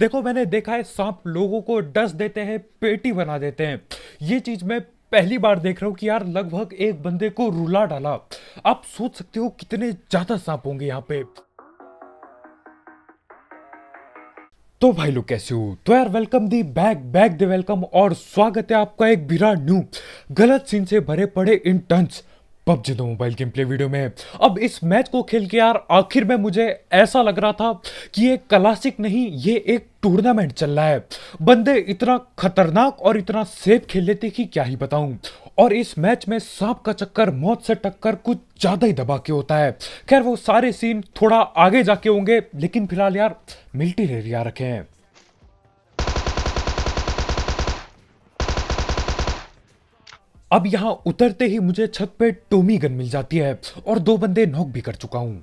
देखो मैंने देखा है सांप लोगों को डस देते हैं पेटी बना देते हैं ये चीज मैं पहली बार देख रहा हूँ कि यार लगभग एक बंदे को रुला डाला आप सोच सकते हो कितने ज्यादा सांप होंगे यहाँ पे तो भाई लोग कैसे हो तो यार welcome the back back the welcome और स्वागत है आपका एक विराट न्यू गलत सीन से भरे पड़े इंटर्न्स पबजी दो मोबाइल गेम प्ले वीडियो में अब इस मैच को खेल के यार आखिर में मुझे ऐसा लग रहा था कि ये क्लासिक नहीं ये एक टूर्नामेंट चल रहा है बंदे इतना खतरनाक और इतना सेफ खेल लेते कि क्या ही बताऊं और इस मैच में सांप का चक्कर मौत से टक्कर कुछ ज़्यादा ही दबा के होता है खैर वो सारे सीन थोड़ा आगे जाके होंगे लेकिन फिलहाल यार मिल्टी एरिया रखे हैं अब यहाँ उतरते ही मुझे छत पे टोमी गन मिल जाती है और दो बंदे नॉक भी कर चुका हूँ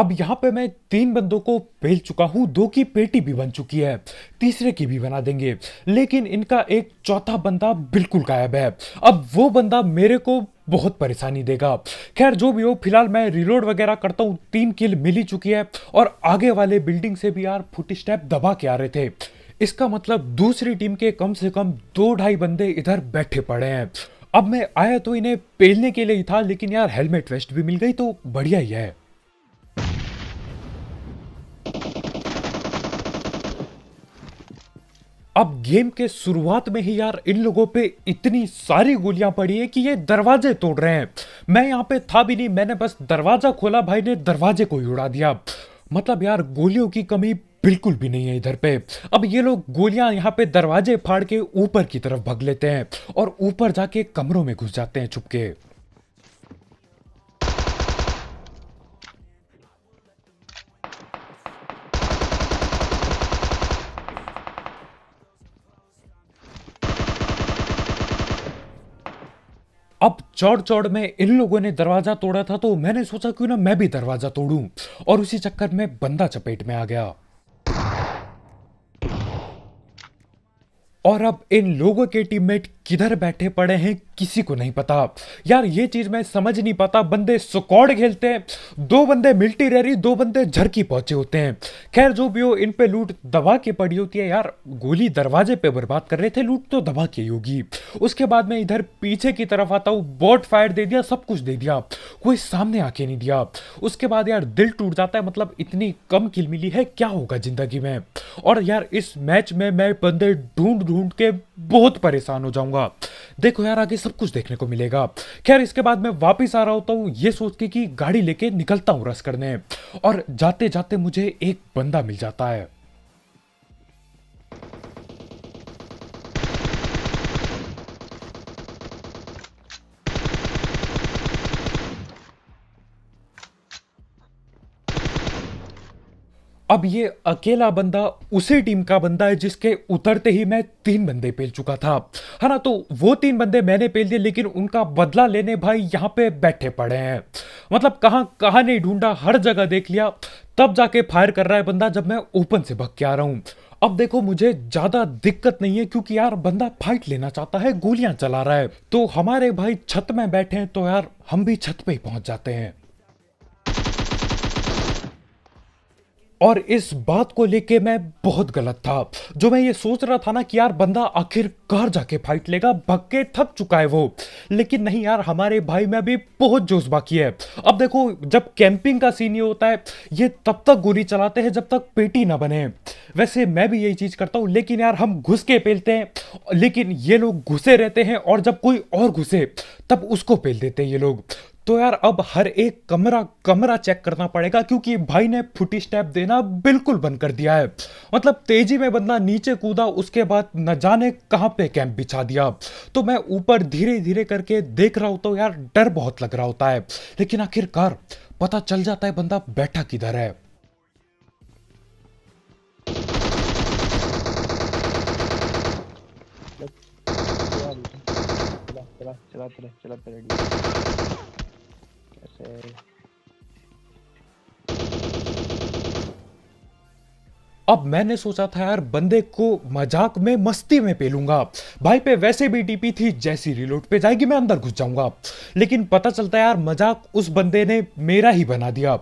अब यहाँ पे मैं तीन बंदों को पेल चुका हूँ दो की पेटी भी बन चुकी है तीसरे की भी बना देंगे लेकिन इनका एक चौथा बंदा बिल्कुल गायब है अब वो बंदा मेरे को बहुत परेशानी देगा खैर जो भी हो फिलहाल मैं रिलोड वगैरह करता हूँ तीन किल मिल ही चुकी है और आगे वाले बिल्डिंग से भी यार फुट स्टेप दबा के आ रहे थे इसका मतलब दूसरी टीम के कम से कम दो ढाई बंदे इधर बैठे पड़े हैं अब मैं आया तो इन्हें पेलने के लिए ही था लेकिन यार हेलमेट वेस्ट भी मिल गई तो बढ़िया ही है अब गेम के शुरुआत में ही यार इन लोगों पे इतनी सारी गोलियां पड़ी है कि ये दरवाजे तोड़ रहे हैं मैं यहाँ पे था भी नहीं मैंने बस दरवाजा खोला भाई ने दरवाजे को ही उड़ा दिया मतलब यार गोलियों की कमी बिल्कुल भी नहीं है इधर पे अब ये लोग गोलियां यहाँ पे दरवाजे फाड़ के ऊपर की तरफ भग लेते हैं और ऊपर जाके कमरों में घुस जाते हैं छुपके चौड़ चौड़ में इन लोगों ने दरवाजा तोड़ा था तो मैंने सोचा क्यों ना मैं भी दरवाजा तोड़ूं और उसी चक्कर में बंदा चपेट में आ गया और अब इन लोगों के टीममेट किधर बैठे पड़े हैं किसी को नहीं पता यार ये चीज मैं समझ नहीं पाता बंदे स्कॉड खेलते हैं दो बंदे मिल्टी रही दो बंदे झरकी पहुंचे होते हैं खैर जो भी हो इन पे लूट दबा के पड़ी होती है यार गोली दरवाजे पे बर्बाद कर रहे थे लूट तो दबा के होगी उसके बाद मैं इधर पीछे की तरफ आता हूँ बोट फायर दे दिया सब कुछ दे दिया कोई सामने आके नहीं दिया उसके बाद यार दिल टूट जाता है मतलब इतनी कम किल मिली है क्या होगा जिंदगी में और यार इस मैच में मैं बंदे ढूंढ ढूंढ के बहुत परेशान हो जाऊंगा देखो यार आगे सब कुछ देखने को मिलेगा खैर इसके बाद मैं वापस आ रहा होता हूँ ये सोच के कि गाड़ी लेके निकलता हूँ रस करने और जाते जाते मुझे एक बंदा मिल जाता है अब ये अकेला बंदा उसी टीम का बंदा है जिसके उतरते ही मैं तीन बंदे पेल चुका था है हाँ ना तो वो तीन बंदे मैंने पेल दिए लेकिन उनका बदला लेने भाई यहाँ पे बैठे पड़े हैं मतलब कहाँ कहाँ नहीं ढूंढा हर जगह देख लिया तब जाके फायर कर रहा है बंदा जब मैं ओपन से भग के आ रहा हूँ अब देखो मुझे ज्यादा दिक्कत नहीं है क्योंकि यार बंदा फाइट लेना चाहता है गोलियां चला रहा है तो हमारे भाई छत में बैठे हैं तो यार हम भी छत पे ही पहुंच जाते हैं और इस बात को लेके मैं बहुत गलत था जो मैं ये सोच रहा था ना कि यार बंदा आखिरकार जाके फाइट लेगा भक्के थक चुका है वो लेकिन नहीं यार हमारे भाई में अभी बहुत जोश बाकी है अब देखो जब कैंपिंग का सीन ये होता है ये तब तक गोली चलाते हैं जब तक पेटी ना बने वैसे मैं भी यही चीज़ करता हूँ लेकिन यार हम घुस के पेलते हैं लेकिन ये लोग घुसे रहते हैं और जब कोई और घुसे तब उसको पेल देते हैं ये लोग तो यार अब हर एक कमरा कमरा चेक करना पड़ेगा क्योंकि भाई ने फुटी स्टेप देना बिल्कुल बंद कर दिया है मतलब तेजी में बंदा नीचे कूदा उसके बाद न जाने कहां पे कैंप बिछा दिया तो मैं ऊपर धीरे धीरे करके देख रहा होता तो यार डर बहुत लग रहा होता है लेकिन आखिरकार पता चल जाता है बंदा बैठा किधर है चला चला चला चला Okay. अब मैंने सोचा था यार बंदे को मजाक में मस्ती में पेलूंगा भाई पे वैसे भी टीपी थी जैसी रिलोट पे जाएगी मैं अंदर घुस जाऊंगा लेकिन पता चलता यार मजाक उस बंदे ने मेरा ही बना दिया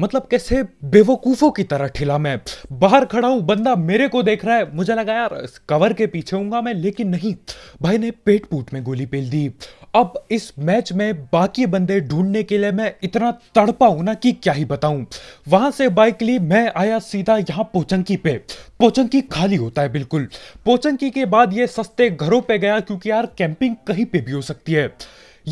मतलब कैसे बेवकूफ़ों की तरह ठिला मैं बाहर खड़ा हूं बंदा मेरे को देख रहा है मुझे लगा यार कवर के पीछे हूंगा मैं लेकिन नहीं भाई ने पेट पूट में गोली पेल दी अब इस मैच में बाकी बंदे ढूंढने के लिए मैं इतना तड़पा हूं ना कि क्या ही बताऊं वहां से बाइक ली मैं आया सीधा यहां पोचंकी पे पोचंकी खाली होता है बिल्कुल पोचंकी के बाद ये सस्ते घरों पे गया क्योंकि यार कैंपिंग कहीं पे भी हो सकती है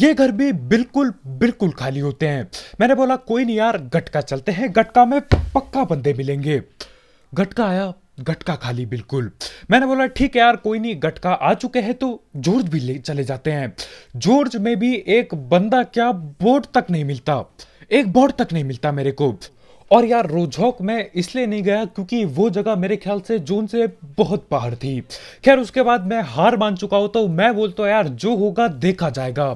ये घर भी बिल्कुल बिल्कुल खाली होते हैं मैंने बोला कोई नहीं यार गटका चलते हैं गटका में पक्का बंदे मिलेंगे घटका आया घटका खाली बिल्कुल मैंने बोला ठीक है यार कोई नहीं घटका आ चुके हैं तो जॉर्ज भी ले चले जाते हैं जॉर्ज में भी एक बंदा क्या बोट तक नहीं मिलता एक बोट तक नहीं मिलता मेरे को और यार रोझोक में इसलिए नहीं गया क्योंकि वो जगह मेरे ख्याल से जोन से बहुत बाहर थी खैर उसके बाद मैं हार मान चुका हूं तो मैं बोलता हूँ यार जो होगा देखा जाएगा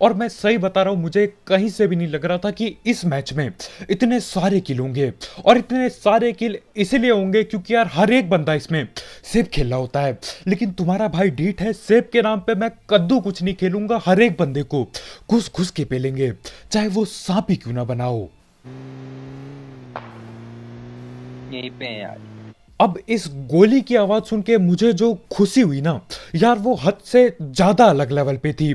और मैं सही बता रहा हूं मुझे कहीं से भी नहीं लग रहा था कि इस मैच में इतने सारे किल होंगे और इतने सारे किल इसीलिए होंगे क्योंकि यार हर एक बंदा इसमें सेब खेल रहा होता है लेकिन तुम्हारा भाई डीट है सेब के नाम पर मैं कद्दू कुछ नहीं खेलूंगा हर एक बंदे को घुस घुस के पेलेंगे चाहे वो सांप ही क्यों ना बनाओ यहीं पे है यार अब इस गोली की आवाज सुन के मुझे जो खुशी हुई ना यार वो हद से ज्यादा अलग लेवल पे थी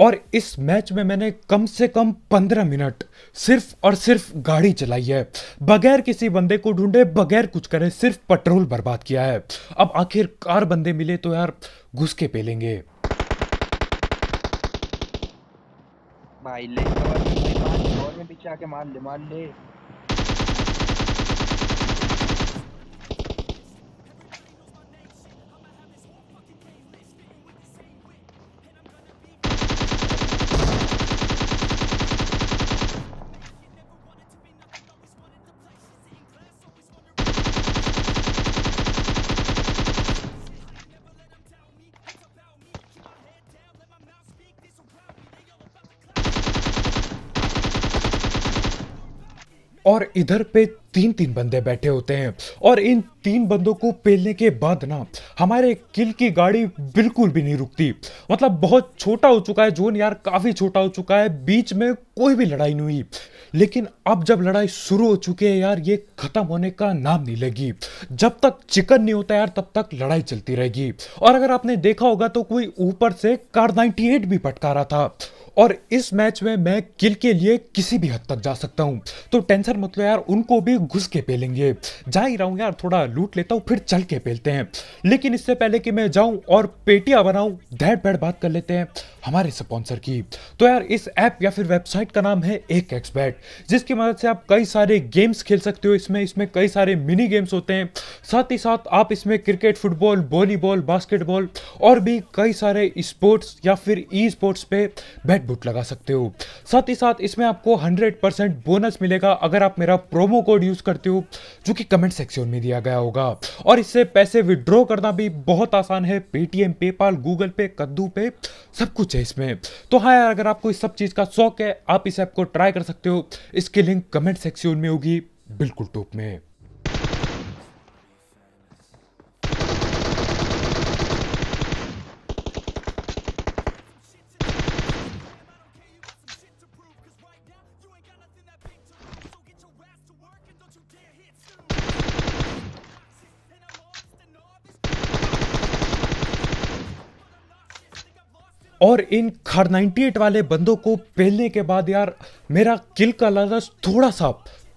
और इस मैच में मैंने कम से कम पंद्रह मिनट सिर्फ और सिर्फ गाड़ी चलाई है बगैर किसी बंदे को ढूंढे बगैर कुछ करे सिर्फ पेट्रोल बर्बाद किया है अब आखिर कार बंदे मिले तो यार घुस के पे लेंगे भाई ले और भाई पीछे आके भाई ले मार और इधर पे तीन तीन बंदे बैठे होते हैं और इन तीन बंदों को पेलने के बाद ना हमारे किल की गाड़ी बिल्कुल भी नहीं रुकती मतलब बहुत छोटा हो चुका है जोन यार काफ़ी छोटा हो चुका है बीच में कोई भी लड़ाई नहीं हुई लेकिन अब जब लड़ाई शुरू हो चुकी है यार ये ख़त्म होने का नाम नहीं लगी जब तक चिकन नहीं होता यार तब तक लड़ाई चलती रहेगी और अगर आपने देखा होगा तो कोई ऊपर से कार 98 भी पटका रहा था और इस मैच में मैं किल के लिए किसी भी हद तक जा सकता हूँ तो टेंशन मत लो यार उनको भी घुस के पेलेंगे जा ही रहा हूँ यार थोड़ा लूट लेता हूँ फिर चल के पेलते हैं लेकिन इससे पहले कि मैं जाऊँ और पेटिया बनाऊँ दैट बैड बात कर लेते हैं हमारे स्पॉन्सर की तो यार इस ऐप या फिर वेबसाइट का नाम है एक एक्सपैट जिसकी मदद से आप कई सारे गेम्स खेल सकते हो इसमें इसमें कई सारे मिनी गेम्स होते हैं साथ ही साथ आप इसमें क्रिकेट फुटबॉल वॉलीबॉल बास्केटबॉल और भी कई सारे स्पोर्ट्स या फिर ई स्पोर्ट्स पे बैट बूट लगा सकते हो साथ ही साथ इसमें आपको 100% बोनस मिलेगा अगर आप मेरा प्रोमो कोड यूज़ करते हो जो कि कमेंट सेक्शन में दिया गया होगा और इससे पैसे विड्रॉ करना भी बहुत आसान है पेटीएम पेपाल गूगल पे कद्दू पे सब कुछ है इसमें तो हाँ यार अगर आपको इस सब चीज़ का शौक है आप इस ऐप को ट्राई कर सकते हो इसकी लिंक कमेंट सेक्शन में होगी बिल्कुल टॉप में और इन खर 98 वाले बंदों को पहलने के बाद यार मेरा किल का लालच थोड़ा सा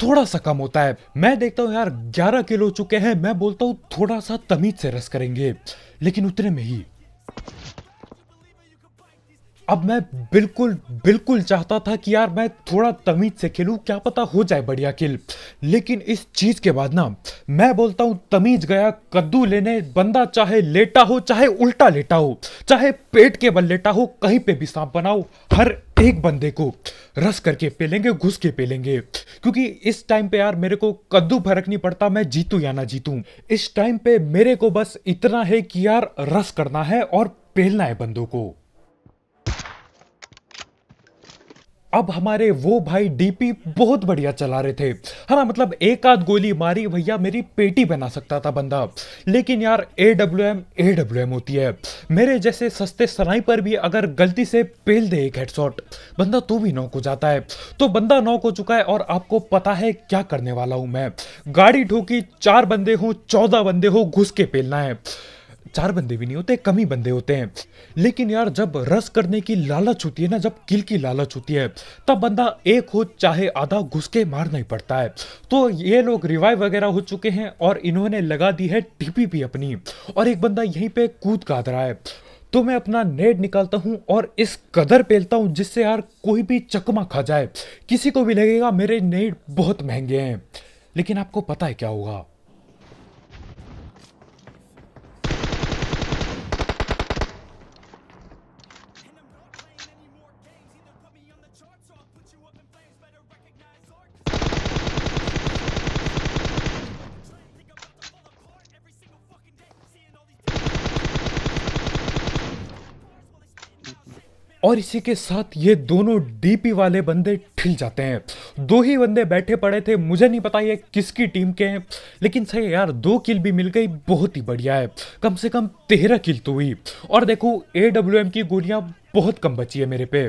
थोड़ा सा कम होता है मैं देखता हूँ यार 11 किलो चुके हैं मैं बोलता हूँ थोड़ा सा तमीज से रस करेंगे लेकिन उतने में ही अब मैं बिल्कुल बिल्कुल चाहता था कि यार मैं थोड़ा तमीज से खेलूं क्या पता हो जाए बढ़िया खेल लेकिन इस चीज़ के बाद ना मैं बोलता हूं तमीज गया कद्दू लेने बंदा चाहे लेटा हो चाहे उल्टा लेटा हो चाहे पेट के बल लेटा हो कहीं पे भी सांप बनाओ हर एक बंदे को रस करके पेलेंगे घुस के पेलेंगे क्योंकि इस टाइम पे यार मेरे को कद्दू फर्क नहीं पड़ता मैं जीतू या ना जीतू इस टाइम पे मेरे को बस इतना है कि यार रस करना है और पेलना है बंदों को अब हमारे वो भाई डीपी बहुत बढ़िया चला रहे थे है हाँ, ना मतलब एक आध गोली मारी भैया मेरी पेटी बना सकता था बंदा लेकिन यार A W M A W M होती है मेरे जैसे सस्ते सनाई पर भी अगर गलती से पेल दे एक हेडशॉट बंदा तो भी नॉक हो जाता है तो बंदा नॉक हो चुका है और आपको पता है क्या करने वाला हूँ मैं गाड़ी ठोकी चार बंदे हो चौदह बंदे हो घुस के पेलना है चार बंदे भी नहीं होते कम ही बंदे होते हैं लेकिन यार जब रस करने की लालच होती है ना जब किल की लालच होती है तब बंदा एक हो चाहे आधा घुस के मारना ही पड़ता है तो ये लोग रिवाइव वगैरह हो चुके हैं और इन्होंने लगा दी है टिपी भी अपनी और एक बंदा यहीं पर कूद काद रहा है तो मैं अपना नेट निकालता हूँ और इस कदर पेलता हूँ जिससे यार कोई भी चकमा खा जाए किसी को भी लगेगा मेरे नेट बहुत महंगे हैं लेकिन आपको पता है क्या होगा और इसी के साथ ये दोनों डीपी वाले बंदे ठिल जाते हैं दो ही बंदे बैठे पड़े थे मुझे नहीं पता ये किसकी टीम के हैं लेकिन सही यार दो किल भी मिल गई बहुत ही बढ़िया है कम से कम तेरह किल तो हुई और देखो ए की गोलियां बहुत कम बची है मेरे पे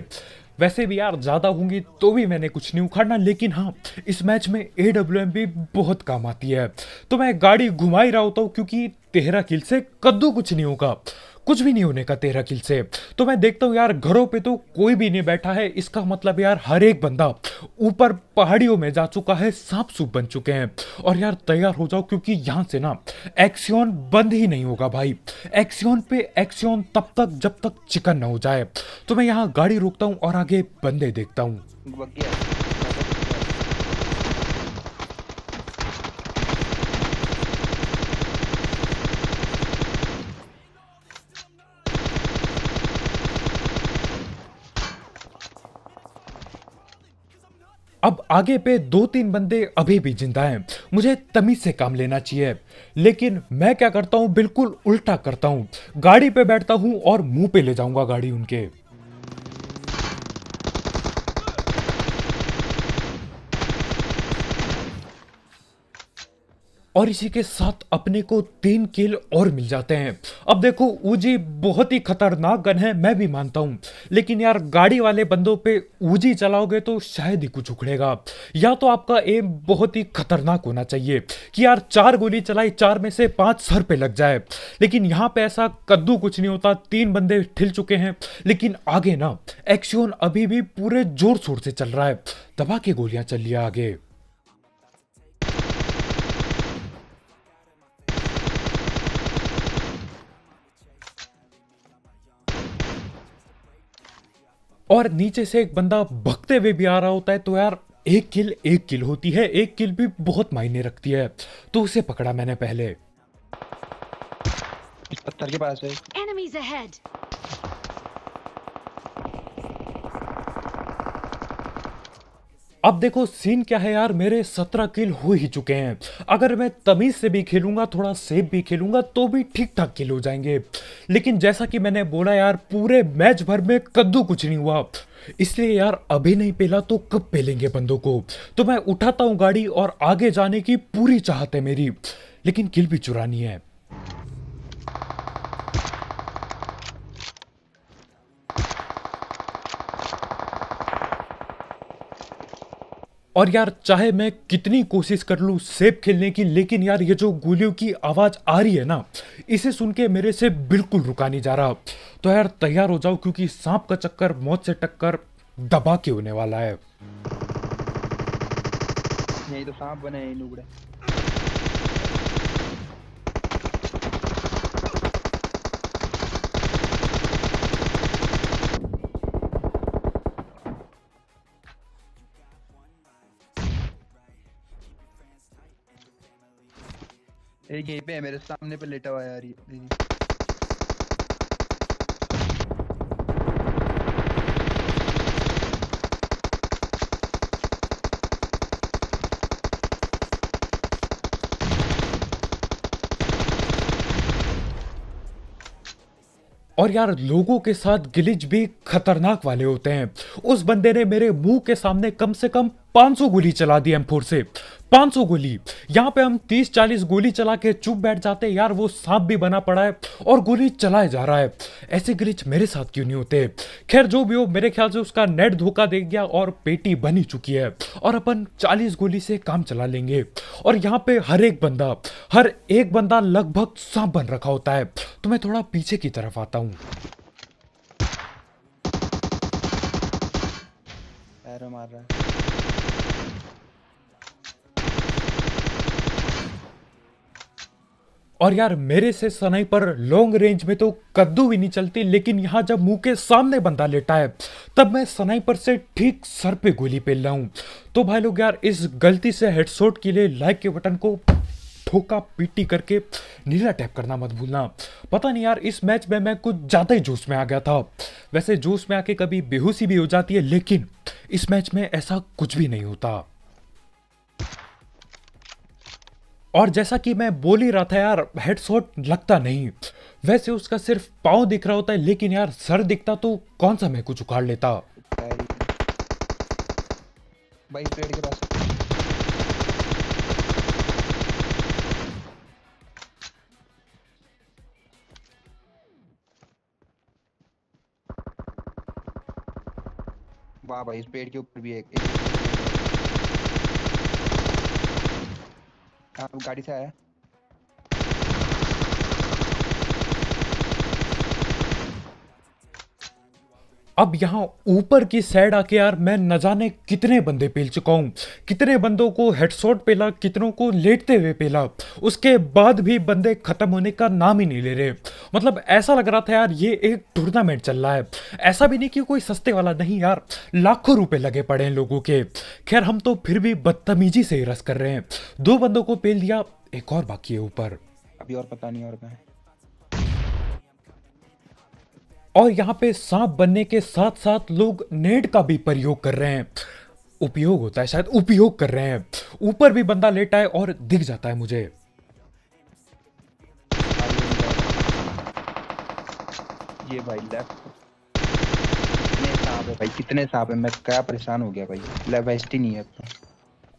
वैसे भी यार ज़्यादा होंगी तो भी मैंने कुछ नहीं उखाड़ना लेकिन हाँ इस मैच में ए भी बहुत काम आती है तो मैं गाड़ी घुमा ही रहा होता हूँ क्योंकि तेरह किल से कद्दू कुछ नहीं होगा कुछ भी नहीं होने का तेरह किल से तो मैं देखता हूँ यार घरों पे तो कोई भी नहीं बैठा है इसका मतलब यार हर एक बंदा ऊपर पहाड़ियों में जा चुका है सांप सूप बन चुके हैं और यार तैयार हो जाओ क्योंकि यहाँ से ना एक्सियन बंद ही नहीं होगा भाई एक्सियन पे एक्सियन तब तक जब तक चिकन ना हो जाए तो मैं यहाँ गाड़ी रोकता हूँ और आगे बंदे देखता हूँ अब आगे पे दो तीन बंदे अभी भी जिंदा हैं मुझे तमीज से काम लेना चाहिए लेकिन मैं क्या करता हूँ बिल्कुल उल्टा करता हूँ गाड़ी पे बैठता हूँ और मुंह पे ले जाऊंगा गाड़ी उनके और इसी के साथ अपने को तीन किल और मिल जाते हैं अब देखो ऊजी बहुत ही खतरनाक गन है मैं भी मानता हूँ लेकिन यार गाड़ी वाले बंदों पे ऊजी चलाओगे तो शायद ही कुछ उखड़ेगा या तो आपका एम बहुत ही खतरनाक होना चाहिए कि यार चार गोली चलाई चार में से पांच सर पे लग जाए लेकिन यहाँ पे ऐसा कद्दू कुछ नहीं होता तीन बंदे ठिल चुके हैं लेकिन आगे ना एक्शन अभी भी पूरे जोर शोर से चल रहा है दबा के गोलियां चल लिया आगे और नीचे से एक बंदा भगते हुए भी आ रहा होता है तो यार एक किल एक किल होती है एक किल भी बहुत मायने रखती है तो उसे पकड़ा मैंने पहले पत्थर के पास है अब देखो सीन क्या है यार मेरे सत्रह किल हो ही चुके हैं अगर मैं तमीज़ से भी खेलूंगा थोड़ा सेफ भी खेलूंगा तो भी ठीक ठाक किल हो जाएंगे लेकिन जैसा कि मैंने बोला यार पूरे मैच भर में कद्दू कुछ नहीं हुआ इसलिए यार अभी नहीं पेला तो कब पेलेंगे बंदों को तो मैं उठाता हूँ गाड़ी और आगे जाने की पूरी चाहत है मेरी लेकिन किल भी चुरानी है और यार चाहे मैं कितनी कोशिश कर लूँ सेब खेलने की लेकिन यार ये जो गोलियों की आवाज़ आ रही है ना इसे सुन के मेरे से बिल्कुल रुका नहीं जा रहा तो यार तैयार हो जाओ क्योंकि सांप का चक्कर मौत से टक्कर दबा के होने वाला है नहीं तो सांप बने एक यहीं पे है मेरे सामने पे लेटा हुआ यार ये और यार लोगों के साथ गिलिच भी खतरनाक वाले होते हैं उस बंदे ने मेरे मुंह के सामने कम से कम 500 गोली चला दी एम से 500 गोली यहाँ पे हम 30-40 गोली चला के चुप बैठ जाते यार वो सांप भी बना पड़ा है और गोली चलाया जा रहा है ऐसे ग्रिच मेरे साथ क्यों नहीं होते खैर जो भी हो मेरे ख्याल से उसका नेट धोखा दे गया और पेटी बनी चुकी है और अपन 40 गोली से काम चला लेंगे और यहाँ पे हर एक बंदा हर एक बंदा लगभग सांप बन रखा होता है तो मैं थोड़ा पीछे की तरफ आता हूँ मार रहा है और यार मेरे से सनाई पर लॉन्ग रेंज में तो कद्दू भी नहीं चलती लेकिन यहाँ जब मुंह के सामने बंदा लेटा है तब मैं पर से ठीक सर पे गोली पेल रहा हूँ तो भाई लोग यार इस गलती से हेडसोट के लिए लाइक के बटन को ठोका पीटी करके नीला टैप करना मत भूलना पता नहीं यार इस मैच में मैं कुछ ज़्यादा ही जूस में आ गया था वैसे जूस में आके कभी बेहोशी भी हो जाती है लेकिन इस मैच में ऐसा कुछ भी नहीं होता और जैसा कि मैं बोल ही रहा था यार हेडशॉट लगता नहीं वैसे उसका सिर्फ पाँव दिख रहा होता है लेकिन यार सर दिखता तो कौन सा मैं कुछ उखाड़ लेता भाई पेड़ के पास वाह भाई इस पेड़ के ऊपर भी एक, एक हाँ, गाड़ी से आया अब यहाँ ऊपर की साइड आके यार मैं न जाने कितने बंदे पेल चुका हूँ कितने बंदों को हेडशॉट पेला कितनों को लेटते हुए पेला उसके बाद भी बंदे ख़त्म होने का नाम ही नहीं ले रहे मतलब ऐसा लग रहा था यार ये एक टूर्नामेंट चल रहा है ऐसा भी नहीं कि कोई सस्ते वाला नहीं यार लाखों रुपए लगे पड़े हैं लोगों के खैर हम तो फिर भी बदतमीजी से ही रस कर रहे हैं दो बंदों को पेल दिया एक और बाकी है ऊपर अभी और पता नहीं और कहा और यहाँ पे सांप बनने के साथ साथ लोग नेट का भी प्रयोग कर रहे हैं उपयोग होता है शायद उपयोग कर रहे हैं ऊपर भी बंदा लेटा है और दिख जाता है मुझे ये भाई लेफ्ट कितने सांप है भाई कितने सांप है मैं क्या परेशान हो गया भाई लेफ्ट ही नहीं है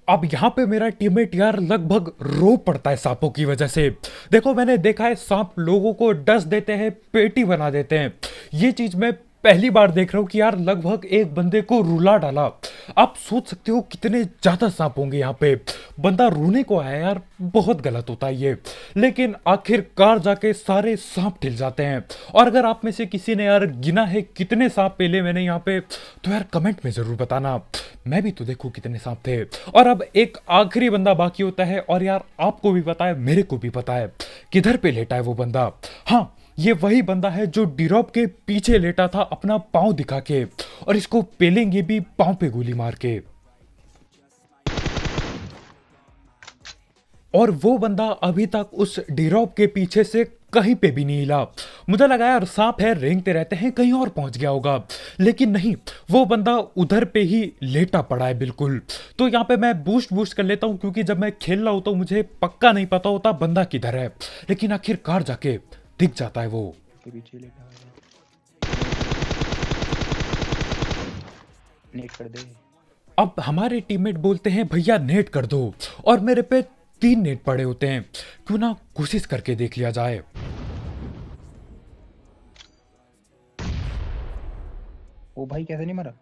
अब यहाँ पे मेरा टीममेट यार लगभग रो पड़ता है सांपों की वजह से देखो मैंने देखा है सांप लोगों को डस देते हैं पेटी बना देते हैं ये चीज़ मैं पहली बार देख रहा हूँ कि यार लगभग एक बंदे को रुला डाला आप सोच सकते हो कितने ज़्यादा सांप होंगे यहाँ पे बंदा रोने को आया यार बहुत गलत होता है ये लेकिन आखिरकार जाके सारे सांप ढिल जाते हैं और अगर आप में से किसी ने यार गिना है कितने सांप पेले मैंने यहाँ पे तो यार कमेंट में ज़रूर बताना मैं भी तो देखूँ कितने सांप थे और अब एक आखिरी बंदा बाकी होता है और यार आपको भी पता है मेरे को भी पता है किधर पे लेटा है वो बंदा हाँ ये वही बंदा है जो डिरोप के पीछे लेटा था अपना पाँव दिखा के और इसको पेलेंगे भी पाँव पे गोली मार के और वो बंदा अभी तक उस डिरोप के पीछे से कहीं पे भी नहीं हिला मुझे लगा यार सांप है रेंगते रहते हैं कहीं और पहुंच गया होगा लेकिन नहीं वो बंदा उधर पे ही लेटा पड़ा है बिल्कुल तो यहाँ पे मैं बूस्ट बूस्ट कर लेता हूँ क्योंकि जब मैं खेल रहा हूँ तो मुझे पक्का नहीं पता होता बंदा किधर है लेकिन आखिरकार जाके दिख जाता है वो नेट कर दे अब हमारे टीममेट बोलते हैं भैया नेट कर दो और मेरे पे तीन नेट पड़े होते हैं क्यों ना कोशिश करके देख लिया जाए वो भाई कैसे नहीं मरा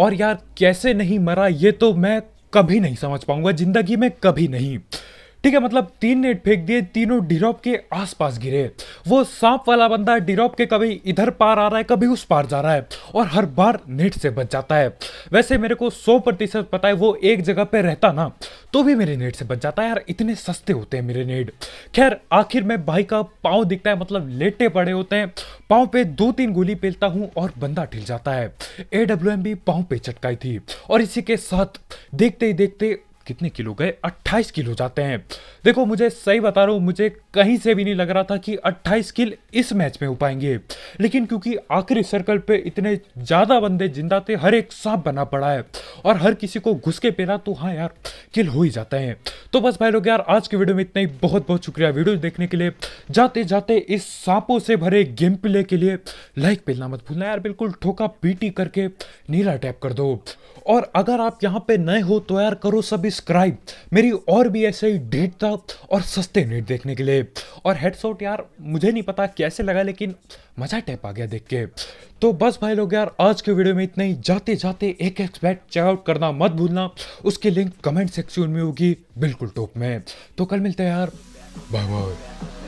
और यार कैसे नहीं मरा ये तो मैं कभी नहीं समझ पाऊंगा जिंदगी में कभी नहीं ठीक है मतलब तीन नेट फेंक दिए तीनों डिरोप के आसपास गिरे वो सांप वाला बंदा डिरोप के कभी इधर पार आ रहा है कभी उस पार जा रहा है और हर बार नेट से बच जाता है वैसे मेरे को सौ प्रतिशत पता है वो एक जगह पे रहता ना तो भी मेरे नेट से बच जाता है यार इतने सस्ते होते हैं मेरे नेट खैर आखिर में भाई का पाँव दिखता है मतलब लेटे पड़े होते हैं पाँव पे दो तीन गोली पेलता हूँ और बंदा ठिल जाता है ए डब्ल्यू एम भी पाँव पे चटकाई थी और इसी के साथ देखते ही देखते कितने किलो गए 28 किलो जाते हैं देखो मुझे सही बता रहा हूँ मुझे कहीं से भी नहीं लग रहा था कि 28 किल इस मैच में हो पाएंगे लेकिन क्योंकि आखिरी सर्कल पे इतने ज़्यादा बंदे जिंदा थे हर एक सांप बना पड़ा है और हर किसी को घुस के पेरा तो हाँ यार किल हो ही जाते हैं तो बस भाई लोग यार आज की वीडियो में इतना ही बहुत बहुत शुक्रिया वीडियो देखने के लिए जाते जाते इस सांपों से भरे गेम प्ले के लिए लाइक पेलना मत भूलना यार बिल्कुल ठोका पीटी करके नीला टैप कर दो और अगर आप यहाँ पे नए हो तो यार करो सब्सक्राइब मेरी और भी ऐसे ही डेट था और सस्ते नेट देखने के लिए और हेडसोट यार मुझे नहीं पता कैसे लगा लेकिन मज़ा टैप आ गया देख के तो बस भाई लोग यार आज के वीडियो में इतना ही जाते जाते एक एक्सपैट चेकआउट करना मत भूलना उसकी लिंक कमेंट सेक्शन में होगी बिल्कुल टॉप में तो कल मिलते हैं यार बाय बाय